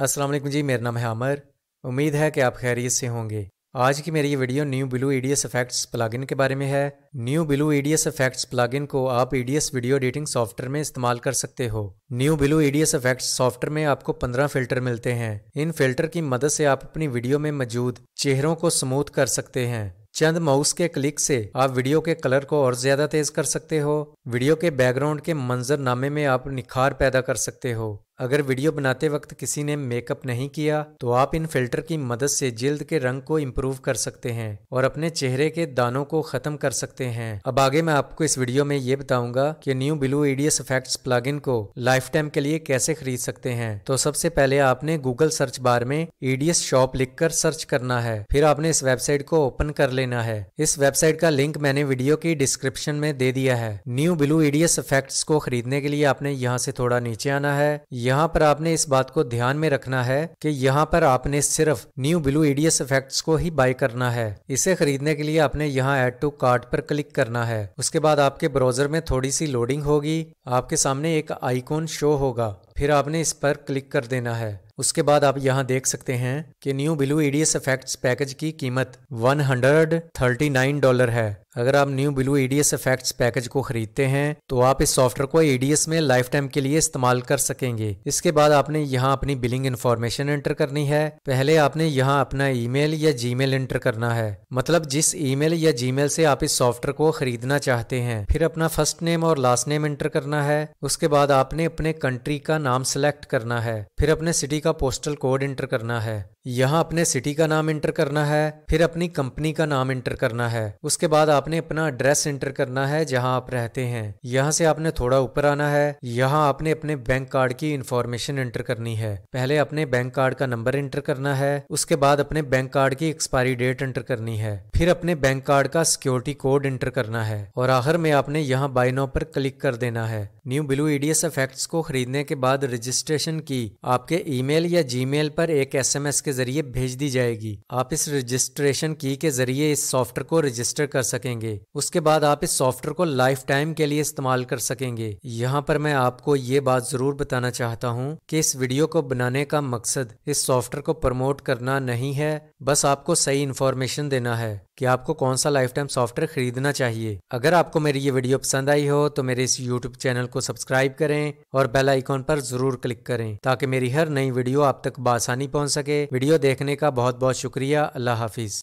अस्सलाम वालेकुम जी मेरा नाम है अमर उम्मीद है कि आप खैरियत से होंगे आज की मेरी ये video new blue EDS effects plugin के बारे में है new blue EDS effects plugin को आप EDS e video editing software में इस्तेमाल कर सकते हो new blue EDS e effects software में आपको 15 फिल्टर मिलते हैं इन फिल्टर की मदद से आप अपनी वीडियो में मौजूद चेहरों को स्मूथ कर सकते हैं चंद माउस के क्लिक से आप वीडियो के कलर को और ज्यादा तेज कर सकते हो वीडियो के बैकग्राउंड के मंजरनामे में आप निखार पैदा कर सकते हो अगर वीडियो बनाते वक्त किसी ने मेकअप नहीं किया तो आप इन फिल्टर की मदद से जिल्द के रंग को इम्प्रूव कर सकते हैं और अपने चेहरे के दानों को खत्म कर सकते हैं अब आगे मैं आपको इस वीडियो में ये बताऊंगा कि new blue ADS effects plug को लाइफ टाइम के लिए कैसे खरीद सकते हैं तो सबसे पहले आपने गूगल सर्च बार में ईडीएस शॉप लिख कर सर्च करना है फिर आपने इस वेबसाइट को ओपन कर लेना है इस वेबसाइट का लिंक मैंने वीडियो की डिस्क्रिप्शन में दे दिया है न्यू ब्लू ईडीएस इफेक्ट्स को खरीदने के लिए आपने यहाँ से थोड़ा नीचे आना है यहाँ पर आपने इस बात को ध्यान में रखना है कि यहाँ पर आपने सिर्फ न्यू ब्लू एडीएस इफेक्ट्स को ही बाय करना है इसे खरीदने के लिए आपने यहाँ एड टू कार्ट पर क्लिक करना है उसके बाद आपके ब्राउजर में थोड़ी सी लोडिंग होगी आपके सामने एक आइकॉन शो होगा फिर आपने इस पर क्लिक कर देना है उसके बाद आप यहाँ देख सकते हैं कि new blue EDS effects package की कीमत 139 डॉलर है अगर आप new blue EDS effects package को खरीदते हैं तो आप इस सॉफ्टवेयर को ईडीएस e में लाइफ टाइम के लिए इस्तेमाल कर सकेंगे इसके बाद आपने यहाँ अपनी बिलिंग इन्फॉर्मेशन एंटर करनी है पहले आपने यहाँ अपना ई या जी एंटर करना है मतलब जिस ई या जी से आप इस सॉफ्टवेयर को खरीदना चाहते हैं फिर अपना फर्स्ट नेम और लास्ट नेम एंटर करना है उसके बाद आपने अपने कंट्री का नाम सेलेक्ट करना है फिर अपने सिटी का पोस्टल कोड इंटर करना है यहाँ अपने सिटी का नाम इंटर करना है फिर अपनी कंपनी का नाम इंटर करना है उसके बाद आपने अपना एड्रेस इंटर करना है जहाँ आप रहते हैं यहाँ से आपने थोड़ा ऊपर आना है यहाँ आपने अपने बैंक कार्ड की इंफॉर्मेशन इंटर करनी है पहले अपने बैंक कार्ड का नंबर इंटर करना है उसके बाद अपने बैंक कार्ड की एक्सपायरी डेट इंटर करनी है फिर अपने बैंक कार्ड का सिक्योरिटी कोड इंटर करना है और आखिर में आपने यहाँ बाइनो पर क्लिक कर देना है न्यू ब्लू ईडीएस इफेक्ट को खरीदने के बाद बाद रजिस्ट्रेशन की आपके ईमेल या जीमेल पर एक एसएमएस के जरिए भेज दी जाएगी आप इस रजिस्ट्रेशन की के जरिए इस सॉफ्टवेयर को रजिस्टर कर सकेंगे उसके बाद आप इस सॉफ्टवेयर को लाइफ टाइम के लिए इस्तेमाल कर सकेंगे यहाँ पर मैं आपको ये बात जरूर बताना चाहता हूँ कि इस वीडियो को बनाने का मकसद इस सॉफ्टवेयर को प्रमोट करना नहीं है बस आपको सही इन्फॉर्मेशन देना है कि आपको कौन सा लाइफ टाइम सॉफ्टवेयर खरीदना चाहिए अगर आपको मेरी ये वीडियो पसंद आई हो तो मेरे इस यूट्यूब चैनल को सब्सक्राइब करें और बेल आइकॉन पर जरूर क्लिक करें ताकि मेरी हर नई वीडियो आप तक बासानी पहुंच सके वीडियो देखने का बहुत बहुत शुक्रिया अल्लाह हाफिज